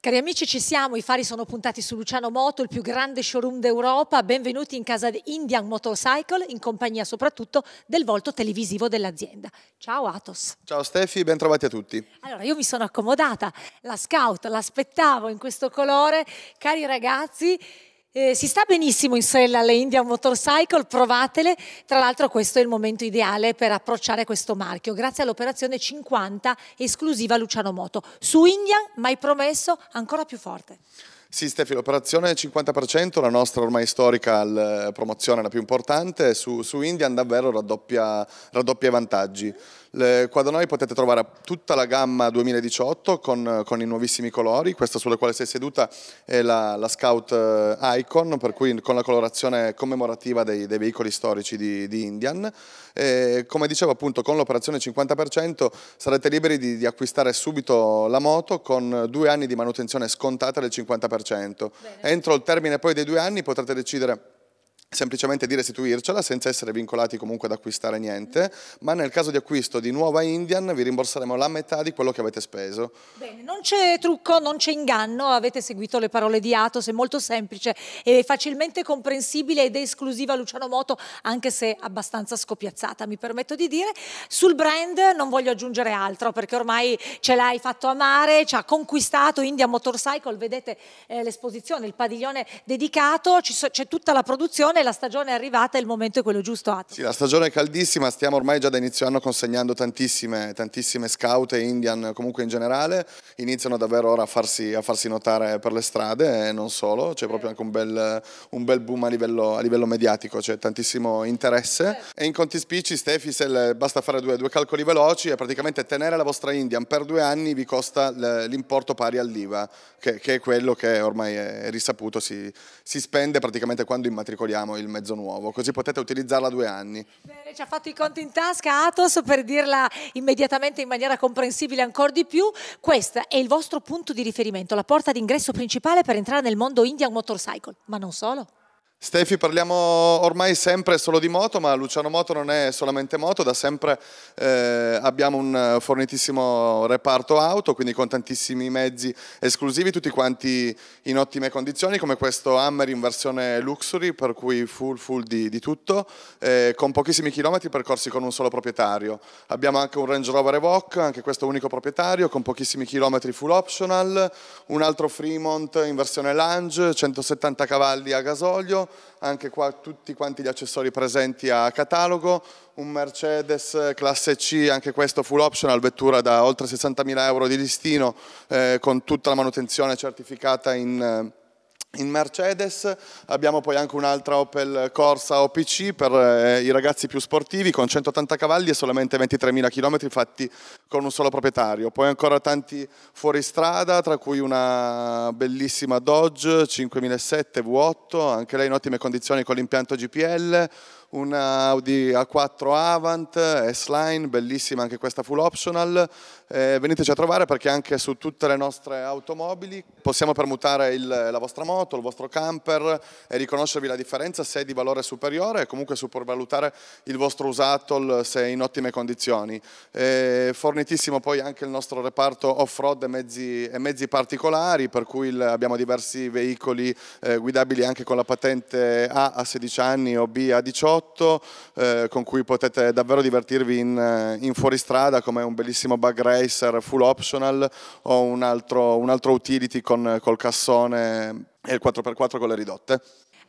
Cari amici, ci siamo, i fari sono puntati su Luciano Moto, il più grande showroom d'Europa. Benvenuti in casa di Indian Motorcycle, in compagnia soprattutto del volto televisivo dell'azienda. Ciao Atos. Ciao Steffi, ben trovati a tutti. Allora, io mi sono accomodata, la scout, l'aspettavo in questo colore. Cari ragazzi, eh, si sta benissimo in sella alle India Motorcycle, provatele. Tra l'altro questo è il momento ideale per approcciare questo marchio, grazie all'operazione 50 esclusiva Luciano Moto. Su Indian, mai promesso, ancora più forte. Sì Stefi, l'operazione 50%, la nostra ormai storica promozione la più importante, su, su Indian davvero raddoppia, raddoppia i vantaggi. Le, qua da noi potete trovare tutta la gamma 2018 con, con i nuovissimi colori, questa sulla quale sei seduta è la, la Scout eh, Icon, per cui con la colorazione commemorativa dei, dei veicoli storici di, di Indian. E, come dicevo appunto con l'operazione 50% sarete liberi di, di, acquistare subito la moto con due anni di manutenzione scontata del 50%. Bene. Entro il termine poi dei due anni potrete decidere semplicemente di restituircela senza essere vincolati comunque ad acquistare niente, ma nel caso di acquisto di nuova Indian vi rimborseremo la metà di quello che avete speso. Bene, non c'è trucco, non c'è inganno, avete seguito le parole di Atos, è molto semplice e facilmente comprensibile ed esclusiva Luciano Moto, anche se abbastanza scopiazzata, mi permetto di dire. Sul brand non voglio aggiungere altro perché ormai ce l'hai fatto amare, ci ha conquistato Indian Motorcycle, vedete eh, l'esposizione, il padiglione dedicato, c'è tutta la produzione stagione, la stagione è arrivata, e il momento è quello giusto. Atto. Sì, la stagione è caldissima, stiamo ormai già da inizio anno consegnando tantissime, tantissime scout e indian comunque in generale, iniziano davvero ora a farsi, a farsi notare per le strade e non solo, c'è proprio anche un bel, un bel boom a livello, a livello mediatico, c'è tantissimo interesse e in conti spicci Stefi se basta fare due, due calcoli veloci e praticamente tenere la vostra indian per due anni vi costa l'importo pari all'IVA, che, che, è quello che ormai è risaputo, si, si spende praticamente quando immatricoliamo vendiamo il mezzo nuovo, così potete utilizzarla due anni. Bene, ci ha fatto i conti in tasca Atos per dirla immediatamente in maniera comprensibile ancora di più. Questo è il vostro punto di riferimento, la porta d'ingresso principale per entrare nel mondo Indian Motorcycle, ma non solo. Stefi, parliamo ormai sempre solo di moto, ma Luciano Moto non è solamente moto, da sempre eh, abbiamo un fornitissimo reparto auto, quindi con tantissimi mezzi esclusivi, tutti quanti in ottime condizioni, come questo Hammer in versione luxury, per cui full full di, di tutto, eh, con pochissimi chilometri percorsi con un solo proprietario. Abbiamo anche un Range Rover Evoque, anche questo unico proprietario, con pochissimi chilometri full optional, un altro Fremont in versione Lange, 170 cavalli a gasolio, anche qua tutti quanti gli accessori presenti a catalogo, un Mercedes classe C, anche questo full optional, vettura da oltre 60.000 euro di listino eh, con tutta la manutenzione certificata in, eh, in Mercedes, abbiamo poi anche un'altra Opel Corsa OPC per eh, i ragazzi più sportivi con 180 cavalli e solamente 23.000 km fatti con un solo proprietario. Poi ancora tanti fuoristrada, tra cui una bellissima Dodge 5007 V8, anche lei in ottime condizioni con l'impianto GPL, una Audi A4 Avant, S-Line, bellissima anche questa full optional. Eh, veniteci a trovare perché anche su tutte le nostre automobili possiamo permutare il, la vostra moto, il vostro camper e riconoscervi la differenza se è di valore superiore e comunque supervalutare il vostro usato se è in ottime condizioni. Eh, fornitissimo poi anche il nostro reparto off-road e mezzi, e mezzi particolari per cui il, abbiamo diversi veicoli eh, guidabili anche con la patente A a 16 anni o B a 18 sotto eh, con cui potete davvero divertirvi in, eh, in, fuoristrada come un bellissimo bug racer full optional o un altro, un altro utility con, col cassone e il 4x4 con le ridotte.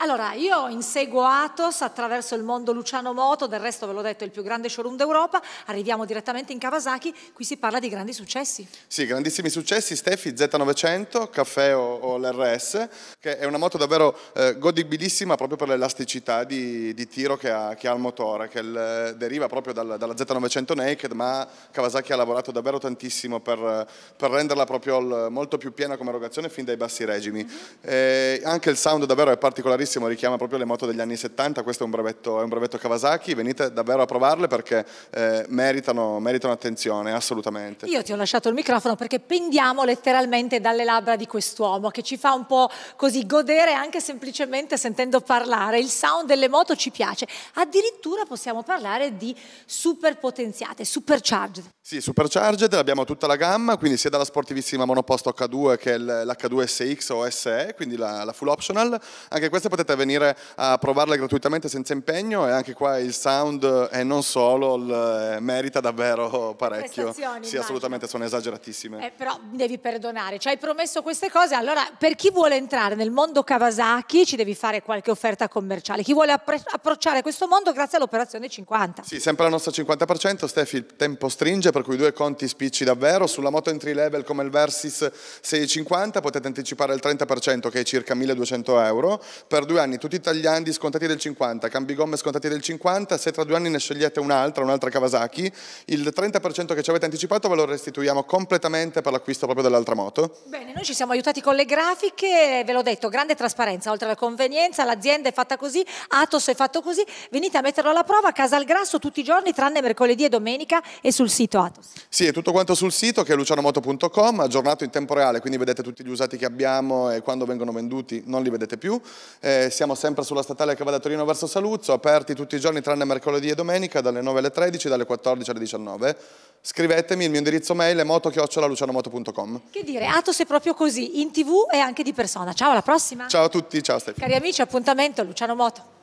Allora, io inseguo Atos attraverso il mondo Luciano Moto, del resto ve l'ho detto è il più grande showroom d'Europa, arriviamo direttamente in Kawasaki, qui si parla di grandi successi. Sì, grandissimi successi, Steffi Z900, Caffè o, o l'RS, che è una moto davvero eh, godibilissima proprio per l'elasticità di, di, tiro che ha, che ha, il motore, che il, deriva proprio dal, dalla Z900 Naked, ma Kawasaki ha lavorato davvero tantissimo per, per renderla proprio molto più piena come erogazione fin dai bassi regimi. Mm -hmm. eh, anche il sound davvero è particolarissimo bravissimo, richiama proprio le moto degli anni 70, questo è un brevetto, è un brevetto Kawasaki, venite davvero a provarle perché eh, meritano, meritano attenzione, assolutamente. Io ti ho lasciato il microfono perché pendiamo letteralmente dalle labbra di quest'uomo che ci fa un po' così godere anche semplicemente sentendo parlare, il sound delle moto ci piace, addirittura possiamo parlare di super potenziate, supercharged. Sì, supercharged, abbiamo tutta la gamma, quindi sia dalla sportivissima monoposto H2 che l'H2 SX o SE, quindi la, la full optional, anche questa potete potete venire a provarle gratuitamente senza impegno e anche qua il sound e eh, non solo il, eh, merita davvero parecchio. Sì, immagino. assolutamente, sono esageratissime. Eh, però devi perdonare, ci hai promesso queste cose, allora per chi vuole entrare nel mondo Kawasaki ci devi fare qualche offerta commerciale, chi vuole approcciare questo mondo grazie all'operazione 50. Sì, sempre la nostra 50%, Steffi, il tempo stringe per cui due conti spicci davvero, sulla moto entry level come il Versys 650 potete anticipare il 30% che è circa 1200 euro, per per due anni tutti tagliandi scontati del 50, cambi gomme scontati del 50, se tra due anni ne scegliete un'altra, un'altra Kawasaki, il 30% che ci avete anticipato ve lo restituiamo completamente per l'acquisto proprio dell'altra moto. Bene, noi ci siamo aiutati con le grafiche, ve l'ho detto, grande trasparenza, oltre alla convenienza, l'azienda è fatta così, Atos è fatto così, venite a metterlo alla prova a Casalgrasso tutti i giorni tranne mercoledì e domenica e sul sito Atos. Sì, è tutto quanto sul sito che è lucianomoto.com, aggiornato in tempo reale, quindi vedete tutti gli usati che abbiamo e quando vengono venduti non li vedete più. Eh, eh, siamo sempre sulla statale che va da Torino verso Saluzzo, aperti tutti i giorni tranne mercoledì e domenica dalle 9 alle 13, dalle 14 alle 19. Scrivetemi, il mio indirizzo mail è motochiocciolalucianomoto.com. Che dire, Atos è proprio così, in tv e anche di persona. Ciao, alla prossima. Ciao a tutti, ciao Stefano. Cari amici, appuntamento a Luciano Moto.